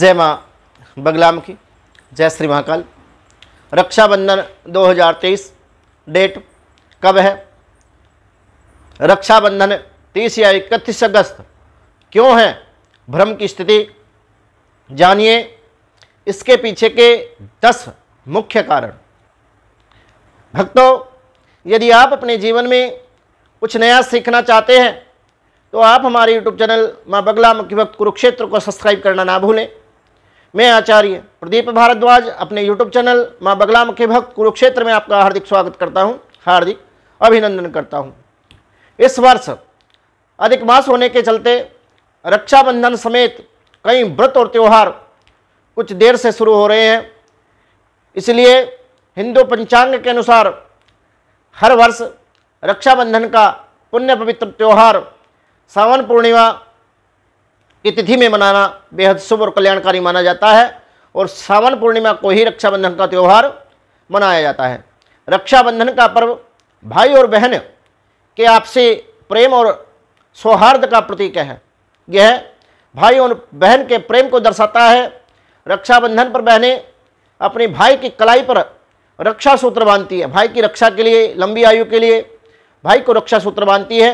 जय माँ बगलामुखी जय श्री महाकाल रक्षाबंधन 2023 डेट कब है रक्षाबंधन तीस या इकतीस अगस्त क्यों है भ्रम की स्थिति जानिए इसके पीछे के 10 मुख्य कारण भक्तों यदि आप अपने जीवन में कुछ नया सीखना चाहते हैं तो आप हमारे यूट्यूब चैनल माँ बगला मुख्य भक्त कुरुक्षेत्र को सब्सक्राइब करना ना भूलें मैं आचार्य प्रदीप भारद्वाज अपने यूट्यूब चैनल माँ बगला मुख्य भक्त कुरुक्षेत्र में आपका हार्दिक स्वागत करता हूँ हार्दिक अभिनंदन करता हूँ इस वर्ष अधिक मास होने के चलते रक्षाबंधन समेत कई व्रत और त्यौहार कुछ देर से शुरू हो रहे हैं इसलिए हिंदू पंचांग के अनुसार हर वर्ष रक्षाबंधन का पुण्य पवित्र त्यौहार सावन पूर्णिमा की तिथि में मनाना बेहद शुभ और कल्याणकारी माना जाता है और सावन पूर्णिमा को ही रक्षाबंधन का त्यौहार मनाया जाता है रक्षाबंधन का पर्व भाई और बहन के आपसी प्रेम और सौहार्द का प्रतीक है यह भाई और बहन के प्रेम को दर्शाता है रक्षाबंधन पर बहनें अपने भाई की कलाई पर रक्षा सूत्र बांधती है भाई की रक्षा के लिए लंबी आयु के लिए भाई को रक्षा सूत्र बांधती है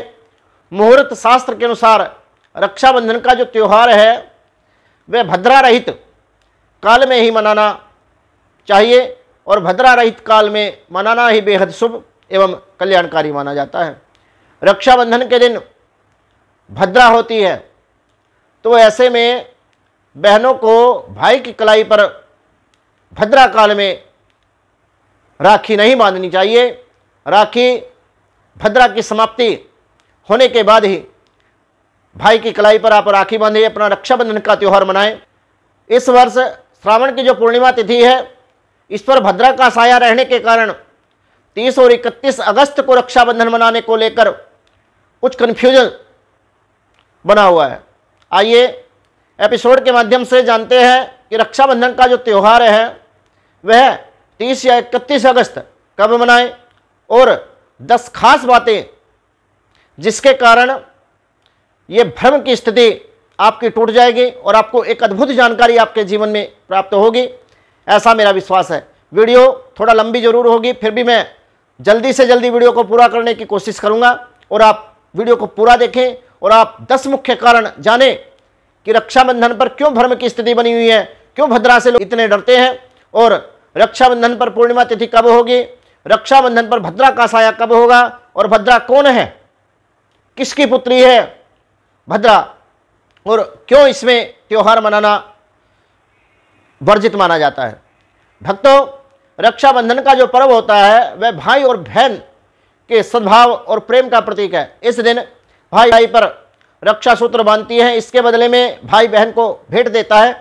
मुहूर्त शास्त्र के अनुसार रक्षाबंधन का जो त्यौहार है वह भद्रा रहित काल में ही मनाना चाहिए और भद्रा रहित काल में मनाना ही बेहद शुभ एवं कल्याणकारी माना जाता है रक्षाबंधन के दिन भद्रा होती है तो ऐसे में बहनों को भाई की कलाई पर भद्रा काल में राखी नहीं बांधनी चाहिए राखी भद्रा की समाप्ति होने के बाद ही भाई की कलाई पर आप राखी बांधे अपना रक्षाबंधन का त्यौहार मनाएं इस वर्ष श्रावण की जो पूर्णिमा तिथि है इस पर भद्रा का साया रहने के कारण 30 और 31 अगस्त को रक्षाबंधन मनाने को लेकर कुछ कन्फ्यूजन बना हुआ है आइए एपिसोड के माध्यम से जानते हैं कि रक्षाबंधन का जो त्यौहार है वह 30 या 31 अगस्त कब मनाएं और 10 खास बातें जिसके कारण ये भ्रम की स्थिति आपकी टूट जाएगी और आपको एक अद्भुत जानकारी आपके जीवन में प्राप्त होगी ऐसा मेरा विश्वास है वीडियो थोड़ा लंबी ज़रूर होगी फिर भी मैं जल्दी से जल्दी वीडियो को पूरा करने की कोशिश करूँगा और आप वीडियो को पूरा देखें और आप दस मुख्य कारण जाने कि रक्षाबंधन पर क्यों भ्रम की स्थिति बनी हुई है क्यों भद्रा से लोग इतने डरते हैं और रक्षाबंधन पर पूर्णिमा तिथि कब होगी रक्षाबंधन पर भद्रा का साया कब होगा और भद्रा कौन है किसकी पुत्री है भद्रा और क्यों इसमें त्यौहार मनाना वर्जित माना जाता है भक्तों रक्षाबंधन का जो पर्व होता है वह भाई और बहन के सद्भाव और प्रेम का प्रतीक है इस दिन भाई भाई पर रक्षा सूत्र बांधती है इसके बदले में भाई बहन को भेंट देता है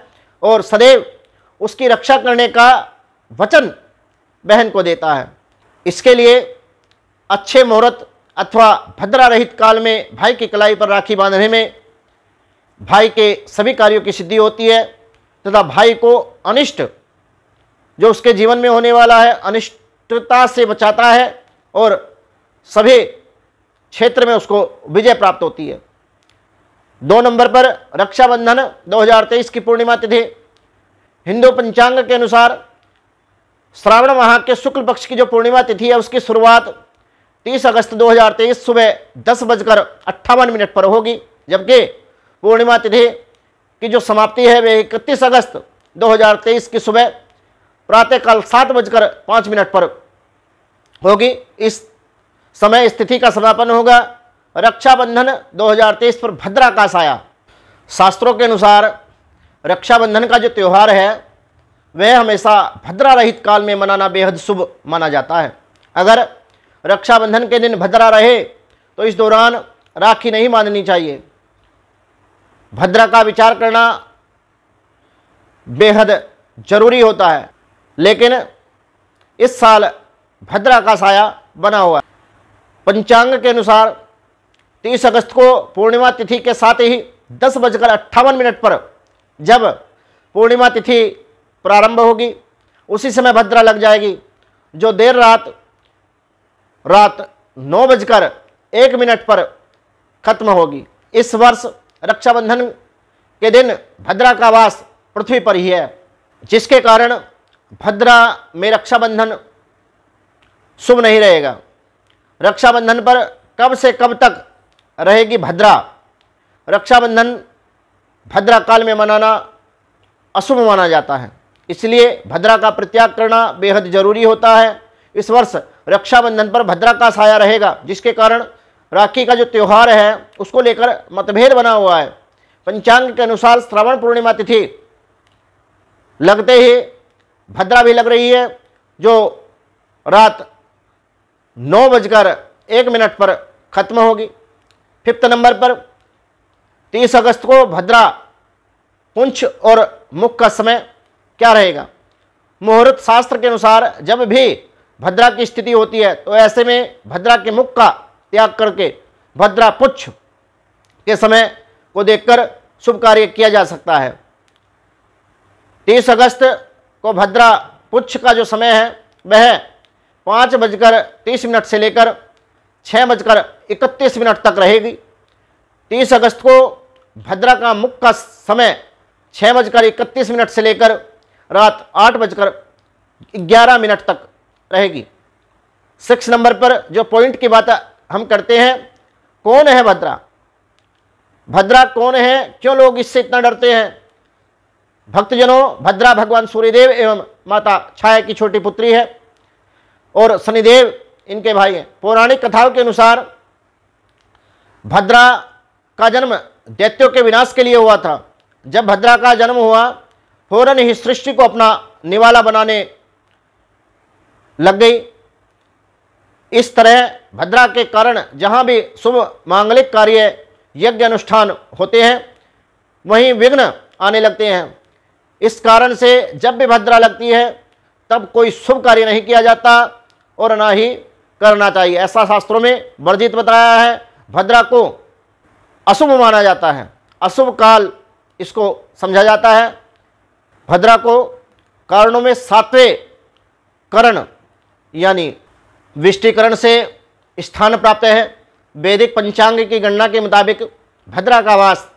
और सदैव उसकी रक्षा करने का वचन बहन को देता है इसके लिए अच्छे मुहूर्त अथवा भद्रा रहित काल में भाई की कलाई पर राखी बांधने में भाई के सभी कार्यों की सिद्धि होती है तथा भाई को अनिष्ट जो उसके जीवन में होने वाला है अनिष्टता से बचाता है और सभी क्षेत्र में उसको विजय प्राप्त होती है दो नंबर पर रक्षाबंधन 2023 की पूर्णिमा तिथि हिंदू पंचांग के अनुसार श्रावण माह के शुक्ल पक्ष की जो पूर्णिमा तिथि है उसकी शुरुआत तीस अगस्त 2023 सुबह दस बजकर अट्ठावन मिनट पर होगी जबकि पूर्णिमा तिथि की जो समाप्ति है वह इकतीस अगस्त 2023 की सुबह प्रातःकाल सात बजकर पाँच मिनट पर होगी इस समय स्थिति का समापन होगा रक्षाबंधन 2023 पर भद्रा काश आया शास्त्रों के अनुसार रक्षाबंधन का जो त्यौहार है वह हमेशा भद्रा रहित काल में मनाना बेहद शुभ माना जाता है अगर रक्षाबंधन के दिन भद्रा रहे तो इस दौरान राखी नहीं बांधनी चाहिए भद्रा का विचार करना बेहद जरूरी होता है लेकिन इस साल भद्रा का साया बना हुआ है पंचांग के अनुसार तीस अगस्त को पूर्णिमा तिथि के साथ ही दस बजकर अट्ठावन मिनट पर जब पूर्णिमा तिथि प्रारंभ होगी उसी समय भद्रा लग जाएगी जो देर रात रात नौ बजकर एक मिनट पर खत्म होगी इस वर्ष रक्षाबंधन के दिन भद्रा का वास पृथ्वी पर ही है जिसके कारण भद्रा में रक्षाबंधन शुभ नहीं रहेगा रक्षाबंधन पर कब से कब तक रहेगी भद्रा रक्षाबंधन भद्रा काल में मनाना अशुभ माना जाता है इसलिए भद्रा का प्रत्याग करना बेहद जरूरी होता है इस वर्ष रक्षाबंधन पर भद्रा का साया रहेगा जिसके कारण राखी का जो त्यौहार है उसको लेकर मतभेद बना हुआ है पंचांग के अनुसार श्रावण पूर्णिमा तिथि लगते ही भद्रा भी लग रही है जो रात नौ बजकर एक मिनट पर खत्म होगी फिफ्थ नंबर पर तीस अगस्त को भद्रा पुंछ और मुख का समय क्या रहेगा मुहूर्त शास्त्र के अनुसार जब भी भद्रा की स्थिति होती है तो ऐसे में भद्रा के मुख का त्याग करके भद्रा पुच्छ के समय को देखकर शुभ कार्य किया जा सकता है तीस अगस्त को भद्रा पुच्छ का जो समय है वह पाँच बजकर तीस मिनट से लेकर छः बजकर इकतीस मिनट तक रहेगी तीस अगस्त को भद्रा का मुख का समय छः बजकर इकतीस मिनट से लेकर रात आठ बजकर ग्यारह मिनट तक रहेगी सिक्स नंबर पर जो पॉइंट की बात हम करते हैं कौन है भद्रा भद्रा कौन है क्यों लोग इससे इतना डरते हैं भक्तजनों भद्रा भगवान सूर्यदेव एवं माता छाया की छोटी पुत्री है और शनिदेव इनके भाई हैं पौराणिक कथाओं के अनुसार भद्रा का जन्म दैत्यों के विनाश के लिए हुआ था जब भद्रा का जन्म हुआ फौरन ही सृष्टि को अपना निवाला बनाने लग गई इस तरह भद्रा के कारण जहाँ भी शुभ मांगलिक कार्य यज्ञ अनुष्ठान होते हैं वहीं विघ्न आने लगते हैं इस कारण से जब भी भद्रा लगती है तब कोई शुभ कार्य नहीं किया जाता और ना ही करना चाहिए ऐसा शास्त्रों में वर्जित बताया है भद्रा को अशुभ माना जाता है अशुभ काल इसको समझा जाता है भद्रा को कारणों में सातवें करण यानी विष्टिकरण से स्थान प्राप्त है वैदिक पंचांग की गणना के मुताबिक भद्रा का वास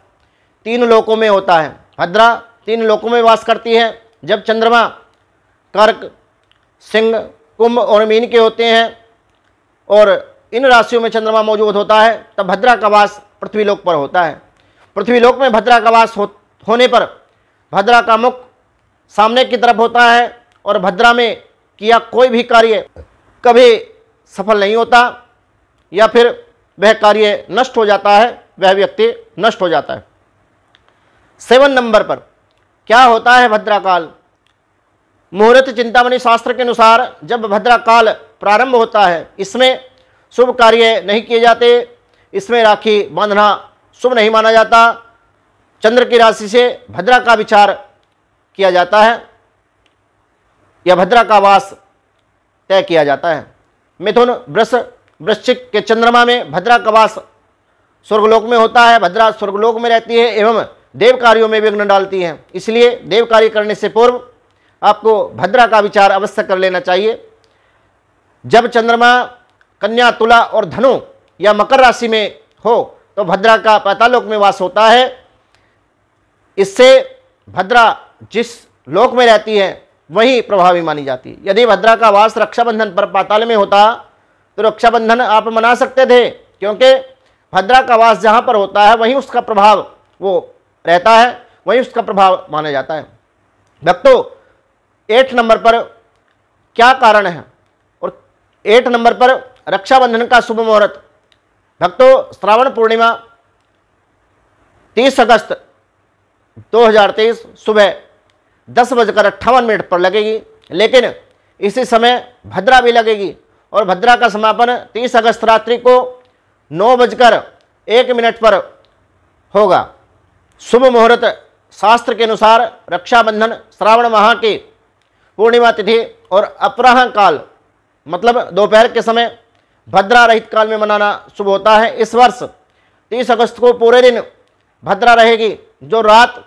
तीन लोकों में होता है भद्रा तीन लोकों में वास करती है जब चंद्रमा कर्क सिंह कुंभ और मीन के होते हैं और इन राशियों में चंद्रमा मौजूद होता है तब भद्रा का वास पृथ्वीलोक पर होता है पृथ्वीलोक में भद्रा का वास हो, होने पर भद्रा का मुख सामने की तरफ होता है और भद्रा में किया कोई भी कार्य कभी सफल नहीं होता या फिर वह कार्य नष्ट हो जाता है वह व्यक्ति नष्ट हो जाता है सेवन नंबर पर क्या होता है भद्राकाल मुहूर्त चिंतामणि शास्त्र के अनुसार जब भद्राकाल प्रारंभ होता है इसमें शुभ कार्य नहीं किए जाते इसमें राखी बांधना शुभ नहीं माना जाता चंद्र की राशि से भद्रा का विचार किया जाता है या भद्रा का वास तय किया जाता है मिथुन वृष वृश्चिक के चंद्रमा में भद्रा का वास स्वर्गलोक में होता है भद्रा स्वर्गलोक में रहती है एवं देव कार्यों में विघ्न डालती हैं इसलिए देव कार्य करने से पूर्व आपको भद्रा का विचार अवश्य कर लेना चाहिए जब चंद्रमा कन्या तुला और धनु या मकर राशि में हो तो भद्रा का पैतालोक में वास होता है इससे भद्रा जिस लोक में रहती है वही प्रभावी मानी जाती है यदि भद्रा का वास रक्षाबंधन पर पाताल में होता तो रक्षाबंधन आप मना सकते थे क्योंकि भद्रा का वास जहाँ पर होता है वहीं उसका प्रभाव वो रहता है वहीं उसका प्रभाव माना जाता है भक्तों एट नंबर पर क्या कारण है और एट नंबर पर रक्षाबंधन का शुभ मुहूर्त भक्तों श्रावण पूर्णिमा तीस अगस्त 2023 सुबह दस बजकर अट्ठावन मिनट पर लगेगी लेकिन इसी समय भद्रा भी लगेगी और भद्रा का समापन तीस अगस्त रात्रि को नौ बजकर एक मिनट पर होगा शुभ मुहूर्त शास्त्र के अनुसार रक्षाबंधन श्रावण माह की पूर्णिमा तिथि और अपराह काल मतलब दोपहर के समय भद्रा रहित काल में मनाना शुभ होता है इस वर्ष तीस अगस्त को पूरे दिन भद्रा रहेगी जो रात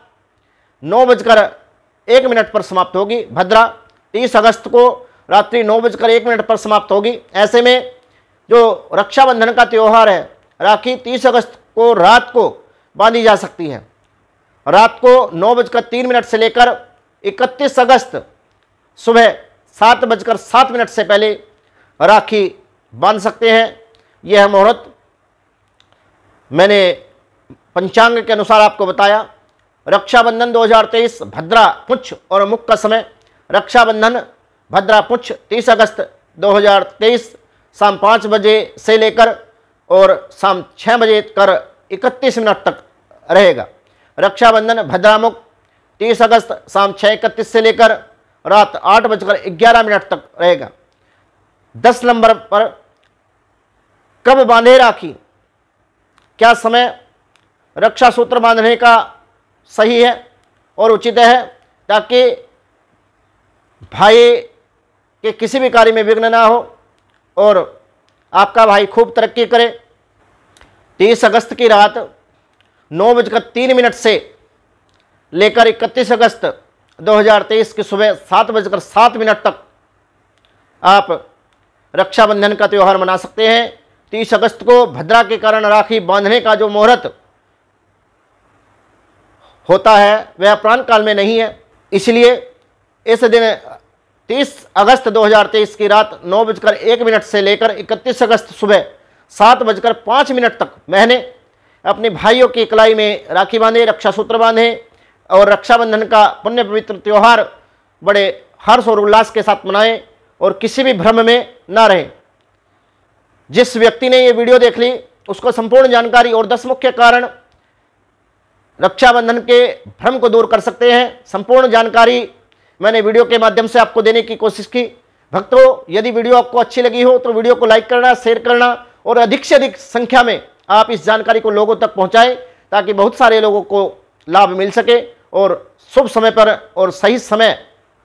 नौ बजकर एक मिनट पर समाप्त होगी भद्रा तीस अगस्त को रात्रि नौ बजकर एक मिनट पर समाप्त होगी ऐसे में जो रक्षाबंधन का त्यौहार है राखी तीस अगस्त को रात को बांधी जा सकती है रात को नौ बजकर तीन मिनट से लेकर इकतीस अगस्त सुबह सात बजकर सात मिनट से पहले राखी बांध सकते हैं यह मुहूर्त मैंने पंचांग के अनुसार आपको बताया रक्षाबंधन 2023 भद्रा पुछ और मुख का समय रक्षाबंधन भद्रा पुछ 30 अगस्त 2023 शाम पाँच बजे से लेकर और शाम छः बजे कर 31 मिनट तक रहेगा रक्षाबंधन भद्रामुख 30 अगस्त शाम छः इकतीस से लेकर रात आठ बजकर ग्यारह मिनट तक रहेगा दस नंबर पर कब बांधे राखी क्या समय रक्षा सूत्र बांधने का सही है और उचित है ताकि भाई के किसी भी कार्य में विघ्न ना हो और आपका भाई खूब तरक्की करे तीस अगस्त की रात नौ बजकर तीन मिनट से लेकर इकतीस अगस्त 2023 की सुबह सात बजकर सात मिनट तक आप रक्षाबंधन का त्यौहार मना सकते हैं तीस अगस्त को भद्रा के कारण राखी बांधने का जो मुहूर्त होता है वह प्राण काल में नहीं है इसलिए इस दिन 30 अगस्त 2023 की रात नौ बजकर एक मिनट से लेकर 31 अगस्त सुबह सात बजकर पाँच मिनट तक मैंने अपने भाइयों की इकलाई में राखी बांधे रक्षा सूत्र बांधे और रक्षाबंधन का पुण्य पवित्र त्यौहार बड़े हर्ष और उल्लास के साथ मनाएं और किसी भी भ्रम में ना रहें जिस व्यक्ति ने ये वीडियो देख ली उसको संपूर्ण जानकारी और दस मुख्य कारण रक्षाबंधन के भ्रम को दूर कर सकते हैं संपूर्ण जानकारी मैंने वीडियो के माध्यम से आपको देने की कोशिश की भक्तों यदि वीडियो आपको अच्छी लगी हो तो वीडियो को लाइक करना शेयर करना और अधिक से अधिक संख्या में आप इस जानकारी को लोगों तक पहुँचाएँ ताकि बहुत सारे लोगों को लाभ मिल सके और शुभ समय पर और सही समय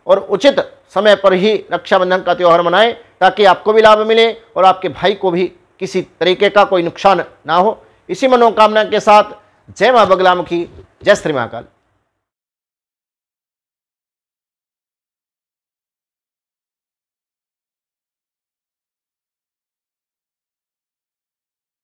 और उचित समय पर ही रक्षाबंधन का त्यौहार मनाएं ताकि आपको भी लाभ मिले और आपके भाई को भी किसी तरीके का कोई नुकसान ना हो इसी मनोकामना के साथ जय मां बगलामुखी जय श्री महाकाल